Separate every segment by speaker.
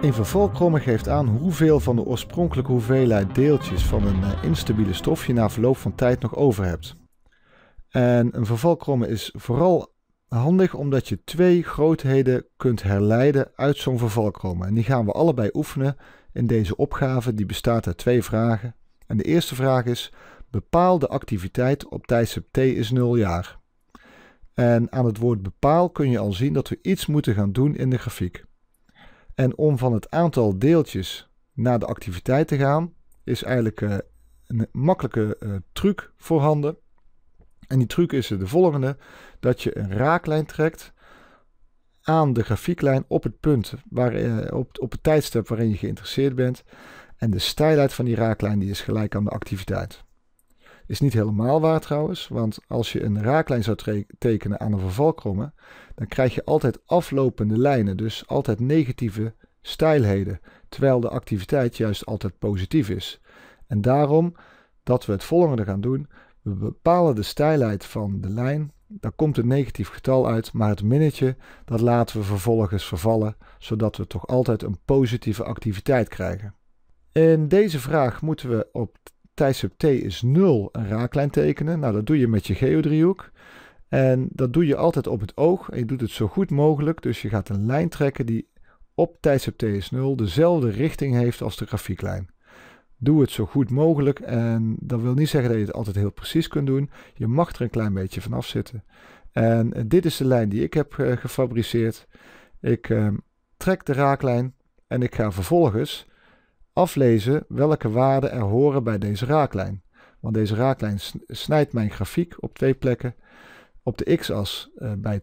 Speaker 1: Een vervalkromme geeft aan hoeveel van de oorspronkelijke hoeveelheid deeltjes van een eh, instabiele stof je na verloop van tijd nog over hebt. En een vervalkromme is vooral handig omdat je twee grootheden kunt herleiden uit zo'n vervalkromme. En die gaan we allebei oefenen in deze opgave die bestaat uit twee vragen. En de eerste vraag is, bepaal de activiteit op tijdstip t is 0 jaar. En aan het woord bepaal kun je al zien dat we iets moeten gaan doen in de grafiek. En om van het aantal deeltjes naar de activiteit te gaan, is eigenlijk eh, een makkelijke uh, truc voorhanden. En die truc is de volgende: dat je een raaklijn trekt aan de grafieklijn op het punt waar, eh, op, op het tijdstip waarin je geïnteresseerd bent. En de stijlheid van die raaklijn die is gelijk aan de activiteit. Is niet helemaal waar trouwens, want als je een raaklijn zou tekenen aan een vervalkromme, dan krijg je altijd aflopende lijnen, dus altijd negatieve stijlheden, terwijl de activiteit juist altijd positief is. En daarom dat we het volgende gaan doen, we bepalen de stijlheid van de lijn, Daar komt een negatief getal uit, maar het minnetje dat laten we vervolgens vervallen, zodat we toch altijd een positieve activiteit krijgen. In deze vraag moeten we op tijdstip t is 0 een raaklijn tekenen. Nou, dat doe je met je geodriehoek. En dat doe je altijd op het oog en je doet het zo goed mogelijk. Dus je gaat een lijn trekken die op tijdstip t is 0 dezelfde richting heeft als de grafieklijn. Doe het zo goed mogelijk en dat wil niet zeggen dat je het altijd heel precies kunt doen. Je mag er een klein beetje vanaf zitten. En eh, dit is de lijn die ik heb eh, gefabriceerd. Ik ehm, trek de raaklijn en ik ga vervolgens aflezen welke waarden er horen bij deze raaklijn. Want deze raaklijn snijdt mijn grafiek op twee plekken. Op de x-as eh, bij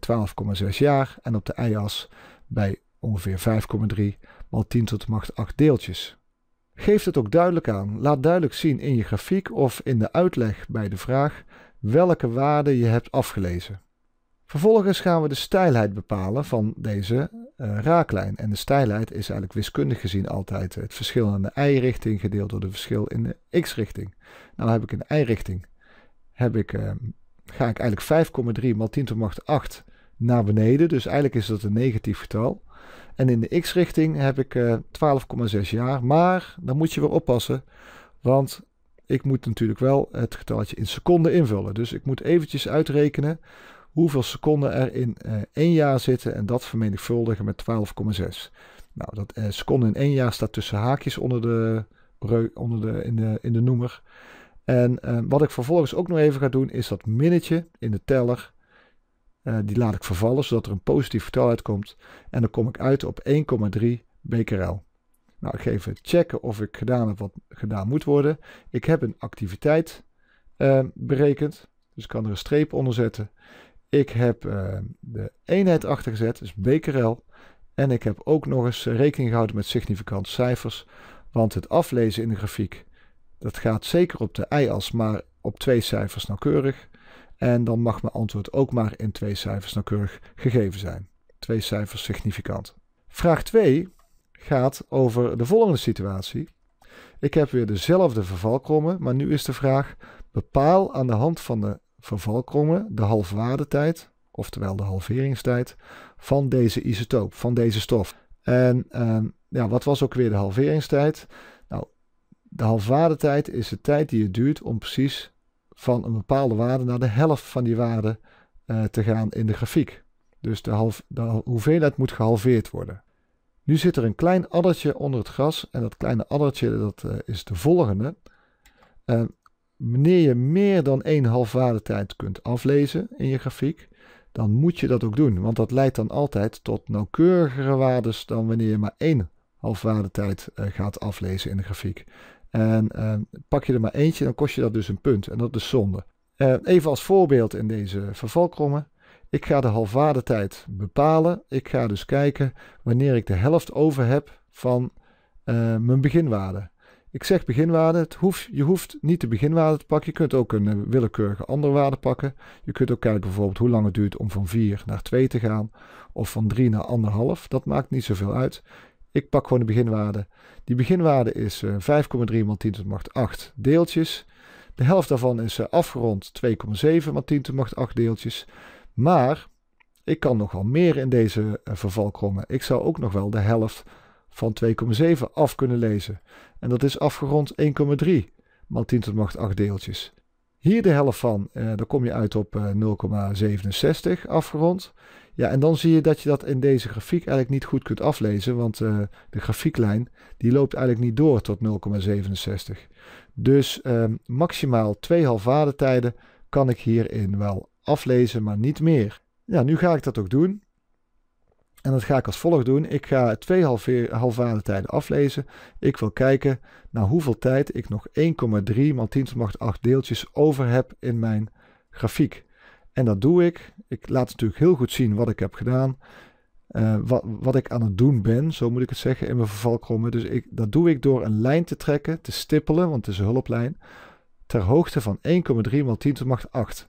Speaker 1: 12,6 jaar en op de y-as bij ongeveer 5,3 mal 10 tot de macht 8 deeltjes. Geef het ook duidelijk aan. Laat duidelijk zien in je grafiek of in de uitleg bij de vraag welke waarde je hebt afgelezen. Vervolgens gaan we de stijlheid bepalen van deze eh, raaklijn. En de stijlheid is eigenlijk wiskundig gezien altijd het verschil in de y-richting gedeeld door de verschil in de x-richting. Nou heb ik in de y-richting, heb ik, ehm, ga ik eigenlijk 5,3 maal 10 tot macht 8 naar beneden. Dus eigenlijk is dat een negatief getal. En in de x-richting heb ik 12,6 eh, jaar. Maar dan moet je weer oppassen, want ik moet natuurlijk wel het getalletje in seconden invullen. Dus ik moet eventjes uitrekenen hoeveel seconden er in uh, één jaar zitten en dat vermenigvuldigen met 12,6. Nou, dat uh, eh, seconde in één jaar staat tussen haakjes onder de, onder de, in, de, in de noemer. En eh, wat ik vervolgens ook nog even ga doen, is dat minnetje in de teller. die laat ik vervallen, zodat er een positief getal uitkomt. En dan kom ik uit op 1,3 becquerel. Nou, ik ga even checken of ik gedaan heb wat gedaan moet worden. Ik heb een activiteit berekend. Dus ik kan er een streep onder zetten. Ik heb ehm, de eenheid achtergezet, dus BKRL. En ik heb ook nog eens rekening gehouden met significante cijfers. Want het aflezen in de grafiek, dat gaat zeker op de y-as, maar op twee cijfers nauwkeurig. En dan mag mijn antwoord ook maar in twee cijfers nauwkeurig gegeven zijn. Twee cijfers significant. Vraag 2 gaat over de volgende situatie. Ik heb weer dezelfde vervalkrommen, maar nu is de vraag: bepaal aan de hand van de vervalkrommen de halfwaardetijd, oftewel de halveringstijd, van deze isotoop, van deze stof. En ehm, ja, wat was ook weer de halveringstijd? Nou, de halfwaardetijd is de tijd die het duurt om precies van een bepaalde waarde naar de helft van die waarde eh, te gaan in de grafiek. Dus de, half, hoeveelheid moet gehalveerd worden. Nu zit er een klein addertje onder het gras en dat kleine addertje dat, eh, is de volgende. Ehm, wanneer je meer dan één halfwaardetijd kunt aflezen in je grafiek, dan moet je dat ook doen. Want dat leidt dan altijd tot nauwkeurigere waardes dan wanneer je maar één halfwaardetijd eh, gaat aflezen in de grafiek. En ehm, pak je er maar eentje, dan kost je dat dus een punt. En dat is zonde. Ehm, even als voorbeeld in deze vervalkrommen. Ik ga de halfwaardetijd bepalen. Ik ga dus kijken wanneer ik de helft over heb van eh, mijn beginwaarde. Ik zeg beginwaarde. Het hoeft, je hoeft niet de beginwaarde te pakken. Je kunt ook een eh, willekeurige andere waarde pakken. Je kunt ook kijken bijvoorbeeld hoe lang het duurt om van 4 naar 2 te gaan. Of van 3 naar 1,5. Dat maakt niet zoveel uit. Ik pak gewoon de beginwaarde. Die beginwaarde is 5,3 eh, maal 10 tot de macht 8 deeltjes. De helft daarvan is eh, afgerond 2,7 maal 10 tot macht 8 deeltjes. Maar ik kan nog wel meer in deze komen. Ik zou ook nog wel de helft van 2,7 af kunnen lezen. En dat is afgerond 1,3 maal 10 tot macht 8 deeltjes. Hier de helft van, eh, dan kom je uit op 0,67 eh, afgerond. Ja, en dan zie je dat je dat in deze grafiek eigenlijk niet goed kunt aflezen, want eh, de grafieklijn die loopt eigenlijk niet door tot 0,67. Dus ehm, maximaal twee tijden kan ik hierin wel aflezen, maar niet meer. Ja, nu ga ik dat ook doen. En dat ga ik als volgt doen. Ik ga twee halve tijden aflezen. Ik wil kijken naar hoeveel tijd ik nog 1,3 x 10 tot 8 deeltjes over heb in mijn grafiek. En dat doe ik. Ik laat natuurlijk heel goed zien wat ik heb gedaan. Eh, wat, wat ik aan het doen ben, zo moet ik het zeggen, in mijn vervalkrommen. Dus ik, dat doe ik door een lijn te trekken, te stippelen, want het is een hulplijn, ter hoogte van 1,3 x 10 tot 8.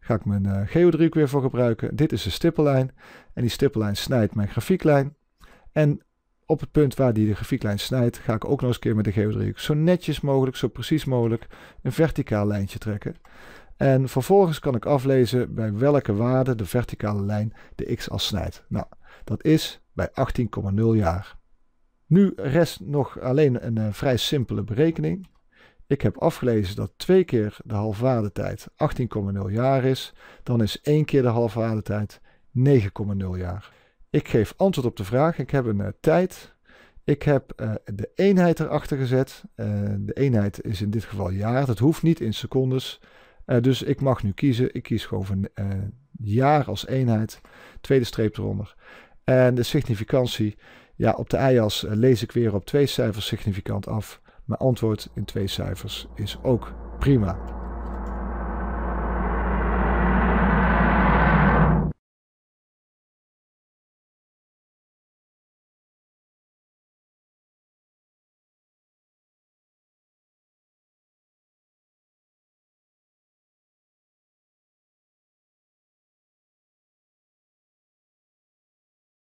Speaker 1: Ga ik mijn uh, weer voor gebruiken. Dit is de stippellijn. En die stippellijn snijdt mijn grafieklijn. En op het punt waar die de grafieklijn snijdt, ga ik ook nog eens keer met de geodriehoek zo netjes mogelijk, zo precies mogelijk, een verticaal lijntje trekken. En vervolgens kan ik aflezen bij welke waarde de verticale lijn de x-as snijdt. Nou, dat is bij 18,0 jaar. Nu rest nog alleen een eh, vrij simpele berekening. Ik heb afgelezen dat twee keer de halfwaardetijd 18,0 jaar is. Dan is één keer de halfwaardetijd 9,0 jaar. Ik geef antwoord op de vraag. Ik heb een eh, tijd. Ik heb eh, de eenheid erachter gezet. Eh, de eenheid is in dit geval jaar. Dat hoeft niet in secondes. dus ik mag nu kiezen. Ik kies gewoon voor jaar als eenheid. Tweede streep eronder. En de significantie. Ja, op de i-as lees ik weer op twee cijfers significant af. Mijn antwoord in twee cijfers is ook prima.